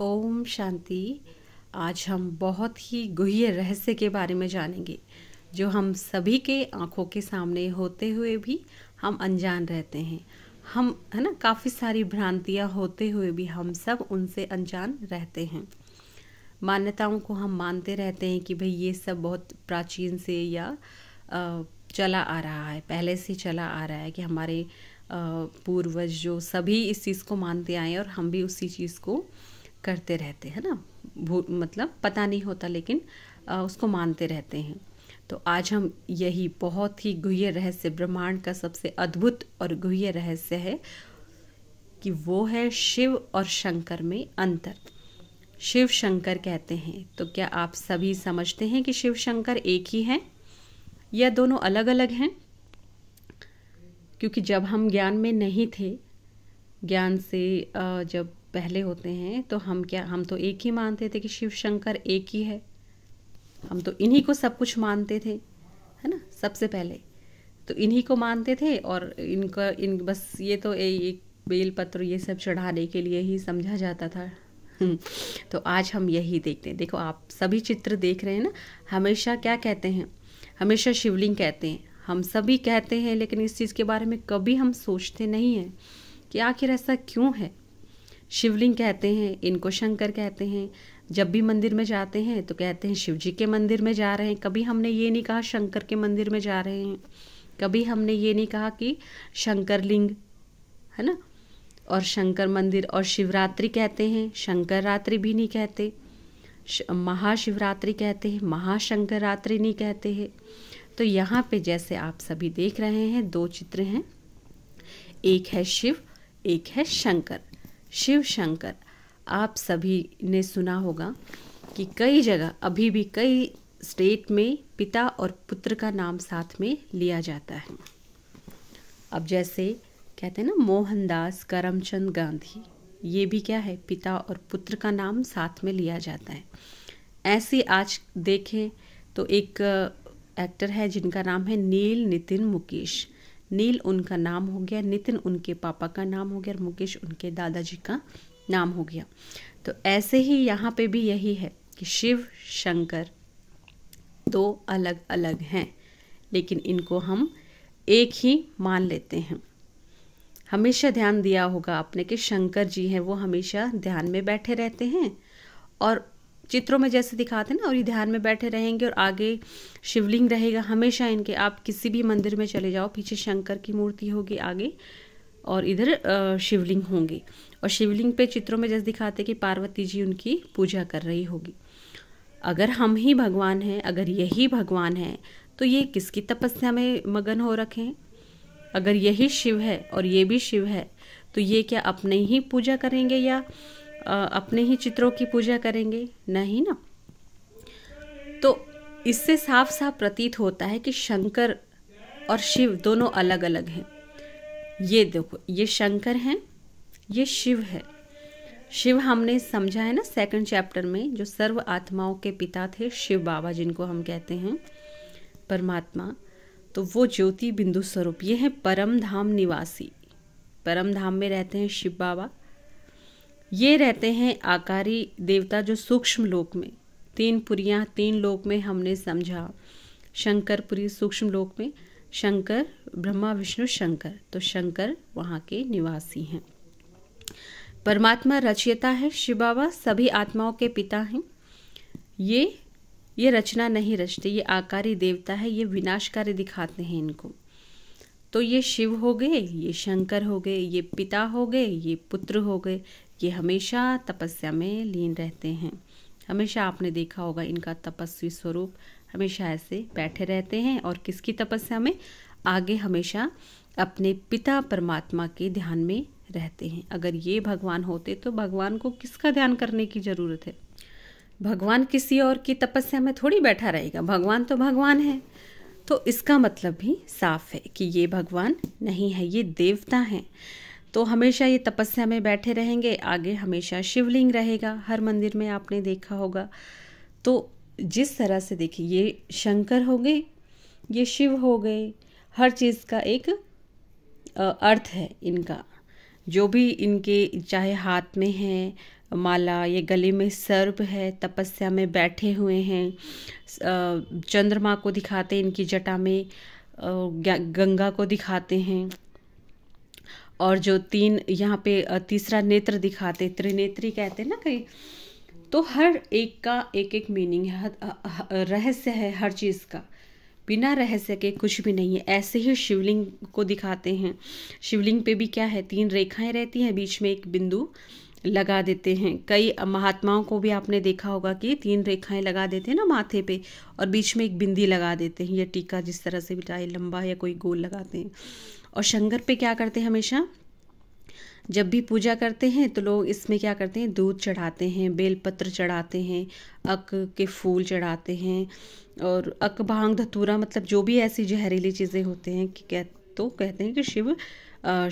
ओम शांति आज हम बहुत ही गुह्य रहस्य के बारे में जानेंगे जो हम सभी के आँखों के सामने होते हुए भी हम अनजान रहते हैं हम है ना काफ़ी सारी भ्रांतियाँ होते हुए भी हम सब उनसे अनजान रहते हैं मान्यताओं को हम मानते रहते हैं कि भाई ये सब बहुत प्राचीन से या चला आ रहा है पहले से चला आ रहा है कि हमारे पूर्वज जो सभी इस चीज़ को मानते आए और हम भी उसी चीज़ को करते रहते हैं ना भू मतलब पता नहीं होता लेकिन आ, उसको मानते रहते हैं तो आज हम यही बहुत ही गुह्य रहस्य ब्रह्मांड का सबसे अद्भुत और गुह्य रहस्य है कि वो है शिव और शंकर में अंतर शिव शंकर कहते हैं तो क्या आप सभी समझते हैं कि शिव शंकर एक ही हैं या दोनों अलग अलग हैं क्योंकि जब हम ज्ञान में नहीं थे ज्ञान से जब पहले होते हैं तो हम क्या हम तो एक ही मानते थे कि शिव शंकर एक ही है हम तो इन्हीं को सब कुछ मानते थे है ना सबसे पहले तो इन्हीं को मानते थे और इनका इन बस ये तो एक बेलपत्र ये सब चढ़ाने के लिए ही समझा जाता था हम्म, तो आज हम यही देखते हैं देखो आप सभी चित्र देख रहे हैं ना हमेशा क्या कहते हैं हमेशा शिवलिंग कहते हैं हम सभी कहते हैं लेकिन इस चीज़ के बारे में कभी हम सोचते नहीं हैं कि आखिर ऐसा क्यों है शिवलिंग कहते हैं इनको शंकर कहते हैं जब भी मंदिर में जाते हैं तो कहते हैं शिव जी के मंदिर में जा रहे हैं कभी हमने ये नहीं कहा शंकर के मंदिर में जा रहे हैं कभी हमने ये नहीं कहा कि शंकर लिंग है ना और शंकर मंदिर और शिवरात्रि कहते हैं शंकर रात्रि भी नहीं कहते महाशिवरात्रि कहते हैं महाशंकर रात्रि नहीं कहते हैं तो यहाँ पे जैसे आप सभी देख रहे हैं दो चित्र हैं एक है शिव एक है शंकर शिव शंकर आप सभी ने सुना होगा कि कई जगह अभी भी कई स्टेट में पिता और पुत्र का नाम साथ में लिया जाता है अब जैसे कहते हैं ना मोहनदास करमचंद गांधी ये भी क्या है पिता और पुत्र का नाम साथ में लिया जाता है ऐसे आज देखें तो एक एक्टर है जिनका नाम है नील नितिन मुकेश नील उनका नाम हो गया नितिन उनके पापा का नाम हो गया और मुकेश उनके दादाजी का नाम हो गया तो ऐसे ही यहाँ पे भी यही है कि शिव शंकर दो अलग अलग हैं लेकिन इनको हम एक ही मान लेते हैं हमेशा ध्यान दिया होगा आपने कि शंकर जी हैं वो हमेशा ध्यान में बैठे रहते हैं और चित्रों में जैसे दिखाते हैं ना और ये ध्यान में बैठे रहेंगे और आगे शिवलिंग रहेगा हमेशा इनके आप किसी भी मंदिर में चले जाओ पीछे शंकर की मूर्ति होगी आगे और इधर शिवलिंग होंगे और शिवलिंग पे चित्रों में जैसे दिखाते कि पार्वती जी उनकी पूजा कर रही होगी अगर हम ही भगवान हैं अगर यही भगवान हैं तो ये किसकी तपस्या में मगन हो रखें अगर यही शिव है और ये भी शिव है तो ये क्या अपने ही पूजा करेंगे या अपने ही चित्रों की पूजा करेंगे नहीं ना तो इससे साफ साफ प्रतीत होता है कि शंकर और शिव दोनों अलग अलग हैं ये देखो ये शंकर हैं ये शिव है शिव हमने समझा है ना सेकंड चैप्टर में जो सर्व आत्माओं के पिता थे शिव बाबा जिनको हम कहते हैं परमात्मा तो वो ज्योति बिंदु स्वरूप ये हैं परम धाम निवासी परम धाम में रहते हैं शिव बाबा ये रहते हैं आकारी देवता जो सूक्ष्म लोक में तीन पुरियाँ तीन लोक में हमने समझा शंकरपुरी सूक्ष्म लोक में शंकर ब्रह्मा विष्णु शंकर तो शंकर वहाँ के निवासी हैं परमात्मा रचयिता है शिव बाबा सभी आत्माओं के पिता हैं ये ये रचना नहीं रचते ये आकारी देवता है ये विनाशकारी दिखाते हैं इनको तो ये शिव हो गए ये शंकर हो गए ये पिता हो गए ये पुत्र हो गए ये हमेशा तपस्या में लीन रहते हैं हमेशा आपने देखा होगा इनका तपस्वी स्वरूप हमेशा ऐसे बैठे रहते हैं और किसकी तपस्या में आगे हमेशा अपने पिता परमात्मा के ध्यान में रहते हैं अगर ये भगवान होते तो भगवान को किसका ध्यान करने की ज़रूरत है भगवान किसी और की तपस्या में थोड़ी बैठा रहेगा भगवान तो भगवान है तो इसका मतलब भी साफ है कि ये भगवान नहीं है ये देवता हैं तो हमेशा ये तपस्या में बैठे रहेंगे आगे हमेशा शिवलिंग रहेगा हर मंदिर में आपने देखा होगा तो जिस तरह से देखिए ये शंकर हो गए ये शिव हो गए हर चीज़ का एक अर्थ है इनका जो भी इनके चाहे हाथ में है माला ये गले में सर्प है तपस्या में बैठे हुए हैं चंद्रमा को दिखाते इनकी जटा में गंगा को दिखाते हैं और जो तीन यहाँ पे तीसरा नेत्र दिखाते त्रिनेत्री कहते हैं ना कहीं तो हर एक का एक एक मीनिंग है रहस्य है हर चीज़ का बिना रहस्य के कुछ भी नहीं है ऐसे ही शिवलिंग को दिखाते हैं शिवलिंग पे भी क्या है तीन रेखाएं रहती हैं बीच में एक बिंदु लगा देते हैं कई महात्माओं को भी आपने देखा होगा कि तीन रेखाएं लगा देते हैं ना माथे पे और बीच में एक बिंदी लगा देते हैं या टीका जिस तरह से चाहे लंबा या कोई गोल लगाते हैं और शंकर पे क्या करते हैं हमेशा जब भी पूजा करते हैं तो लोग इसमें क्या करते हैं दूध चढ़ाते हैं बेलपत्र चढ़ाते हैं अक के फूल चढ़ाते हैं और अक भांग धतूरा मतलब जो भी ऐसी जहरीली चीज़ें होते हैं कि कह तो कहते हैं कि शिव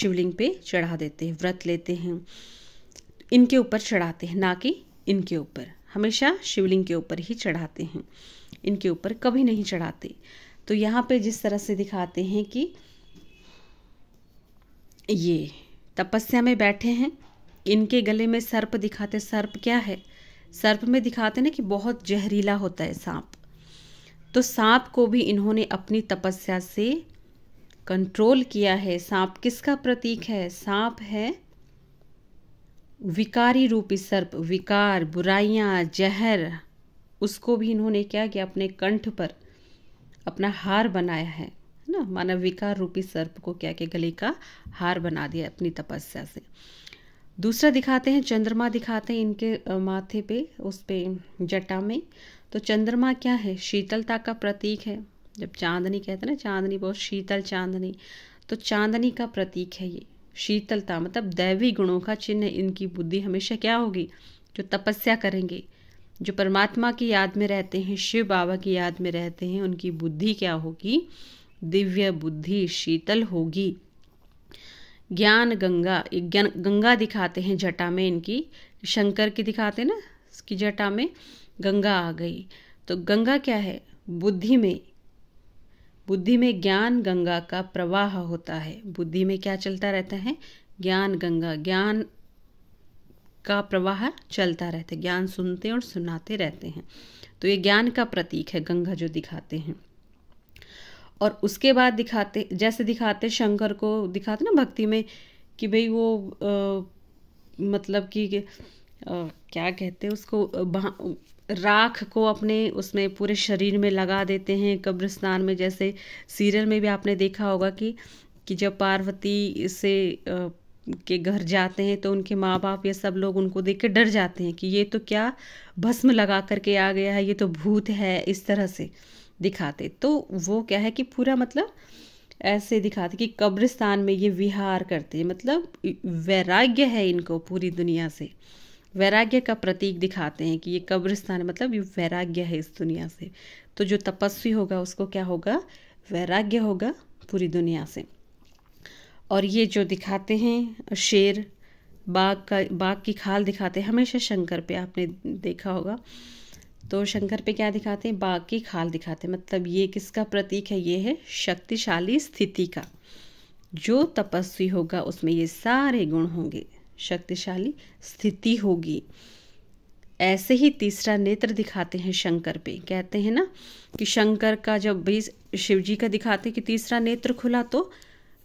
शिवलिंग पे चढ़ा देते हैं व्रत लेते हैं इनके ऊपर चढ़ाते हैं ना कि इनके ऊपर हमेशा शिवलिंग के ऊपर ही चढ़ाते हैं इनके ऊपर कभी नहीं चढ़ाते तो यहाँ पे जिस तरह से दिखाते हैं कि ये तपस्या में बैठे हैं इनके गले में सर्प दिखाते सर्प क्या है सर्प में दिखाते ना कि बहुत जहरीला होता है सांप तो सांप को भी इन्होंने अपनी तपस्या से कंट्रोल किया है सांप किसका प्रतीक है सांप है विकारी रूपी सर्प विकार बुराइयां जहर उसको भी इन्होंने क्या किया अपने कंठ पर अपना हार बनाया है ना मानव विकार रूपी सर्प को क्या के गले का हार बना दिया अपनी तपस्या से दूसरा दिखाते हैं चंद्रमा दिखाते हैं इनके माथे पे उस पे जटा में तो चंद्रमा क्या है शीतलता का प्रतीक है जब चांदनी कहते हैं ना चांदनी बहुत शीतल चांदनी तो चांदनी का प्रतीक है ये शीतलता मतलब दैवी गुणों का चिन्ह इनकी बुद्धि हमेशा क्या होगी जो तपस्या करेंगे जो परमात्मा की याद में रहते हैं शिव बाबा की याद में रहते हैं उनकी बुद्धि क्या होगी दिव्य बुद्धि शीतल होगी ज्ञान गंगा ज्ञान गंगा दिखाते हैं जटा में इनकी शंकर की दिखाते ना इसकी जटा में गंगा आ गई तो गंगा क्या है बुद्धि में बुद्धि में ज्ञान गंगा का प्रवाह होता है बुद्धि में क्या चलता रहता है ज्ञान गंगा ज्ञान का प्रवाह चलता रहता है ज्ञान सुनते और सुनाते रहते हैं तो ये ज्ञान का प्रतीक है गंगा जो दिखाते हैं और उसके बाद दिखाते जैसे दिखाते शंकर को दिखाते ना भक्ति में कि भाई वो आ, मतलब कि क्या कहते हैं उसको राख को अपने उसमें पूरे शरीर में लगा देते हैं कब्रिस्तान में जैसे सीरियल में भी आपने देखा होगा कि कि जब पार्वती से आ, के घर जाते हैं तो उनके माँ बाप ये सब लोग उनको देख के डर जाते हैं कि ये तो क्या भस्म लगा करके आ गया है ये तो भूत है इस तरह से दिखाते तो वो क्या है कि पूरा मतलब ऐसे दिखाते कि कब्रिस्तान में ये विहार करते मतलब वैराग्य है इनको पूरी दुनिया से वैराग्य का प्रतीक दिखाते हैं कि ये कब्रिस्तान मतलब ये वैराग्य है इस दुनिया से तो जो तपस्वी होगा उसको क्या होगा वैराग्य होगा पूरी दुनिया से और ये जो दिखाते हैं शेर बाघ का बाघ की खाल दिखाते हैं हमेशा शंकर पे आपने देखा होगा तो शंकर पे क्या दिखाते हैं बाघ की खाल दिखाते हैं मतलब ये किसका प्रतीक है ये है शक्तिशाली स्थिति का जो तपस्वी होगा उसमें ये सारे गुण होंगे शक्तिशाली स्थिति होगी ऐसे ही तीसरा नेत्र दिखाते हैं शंकर पे कहते हैं ना कि शंकर का जब भी शिव जी का दिखाते कि तीसरा नेत्र खुला तो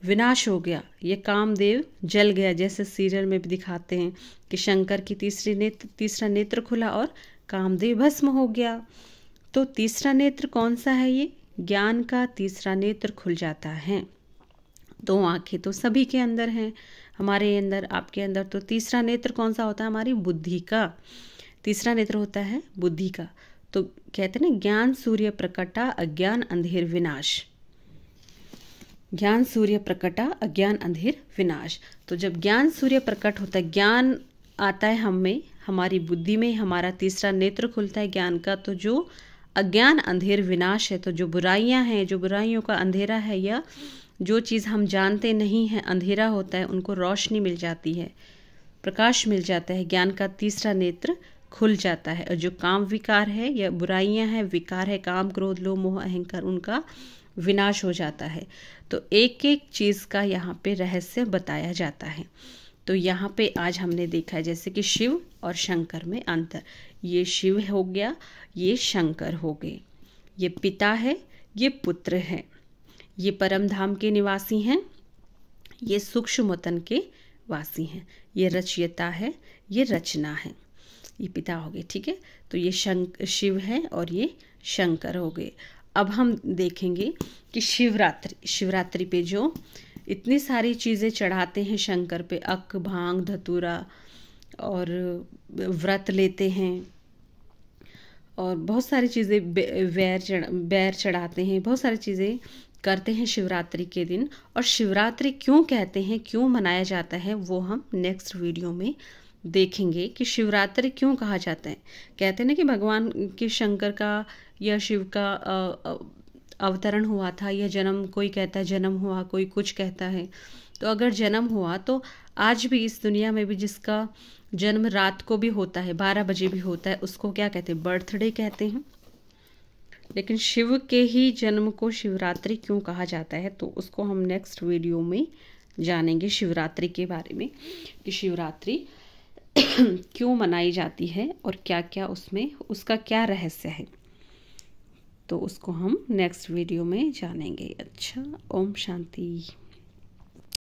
विनाश हो गया ये कामदेव जल गया जैसे सीरियल में भी दिखाते हैं कि शंकर की तीसरी नेत्र तीसरा नेत्र खुला और कामदेव भस्म हो गया तो तीसरा नेत्र कौन सा है ये ज्ञान का तीसरा नेत्र खुल जाता है दो आंखें तो सभी के अंदर हैं हमारे अंदर आपके अंदर तो तीसरा नेत्र कौन सा होता है हमारी बुद्धि का तीसरा नेत्र होता है बुद्धि का तो कहते हैं ना ज्ञान सूर्य प्रकटा अज्ञान अंधेर विनाश ज्ञान सूर्य प्रकटा अज्ञान अंधेर विनाश तो जब ज्ञान सूर्य प्रकट होता है ज्ञान आता है हमें हमारी बुद्धि में हमारा तीसरा नेत्र खुलता है ज्ञान का तो जो अज्ञान अंधेर विनाश है तो जो बुराइयां हैं जो बुराइयों का अंधेरा है या जो चीज़ हम जानते नहीं हैं अंधेरा होता है उनको रोशनी मिल जाती है प्रकाश मिल जाता है ज्ञान का तीसरा नेत्र खुल जाता है और जो काम विकार है या बुराइयां हैं विकार है काम क्रोध लो मोह अहंकार उनका विनाश हो जाता है तो एक एक चीज़ का यहाँ पे रहस्य बताया जाता है तो यहाँ पे आज हमने देखा है जैसे कि शिव और शंकर में अंतर ये शिव हो गया ये शंकर हो गए ये पिता है ये पुत्र है ये परम धाम के निवासी हैं ये सूक्ष्म मतन के वासी हैं ये रचयिता है ये रचना है ये पिता हो गए ठीक है तो ये शंक शिव है और ये शंकर हो गए अब हम देखेंगे कि शिवरात्रि शिवरात्रि पे जो इतनी सारी चीज़ें चढ़ाते हैं शंकर पे अक भांग धतूरा और व्रत लेते हैं और बहुत सारी चीज़ें बैर चढ़ बैर चढ़ाते हैं बहुत सारी चीज़ें करते हैं शिवरात्रि के दिन और शिवरात्रि क्यों कहते हैं क्यों मनाया जाता है वो हम नेक्स्ट वीडियो में देखेंगे कि शिवरात्रि क्यों कहा जाता है कहते हैं ना कि भगवान के शंकर का या शिव का आ, आ, अवतरण हुआ था या जन्म कोई कहता है जन्म हुआ कोई कुछ कहता है तो अगर जन्म हुआ तो आज भी इस दुनिया में भी जिसका जन्म रात को भी होता है बारह बजे भी होता है उसको क्या कहते हैं बर्थडे कहते हैं लेकिन शिव के ही जन्म को शिवरात्रि क्यों कहा जाता है तो उसको हम नेक्स्ट वीडियो में जानेंगे शिवरात्रि के बारे में कि शिवरात्रि क्यों मनाई जाती है और क्या क्या उसमें उसका क्या रहस्य है तो उसको हम नेक्स्ट वीडियो में जानेंगे अच्छा ओम शांति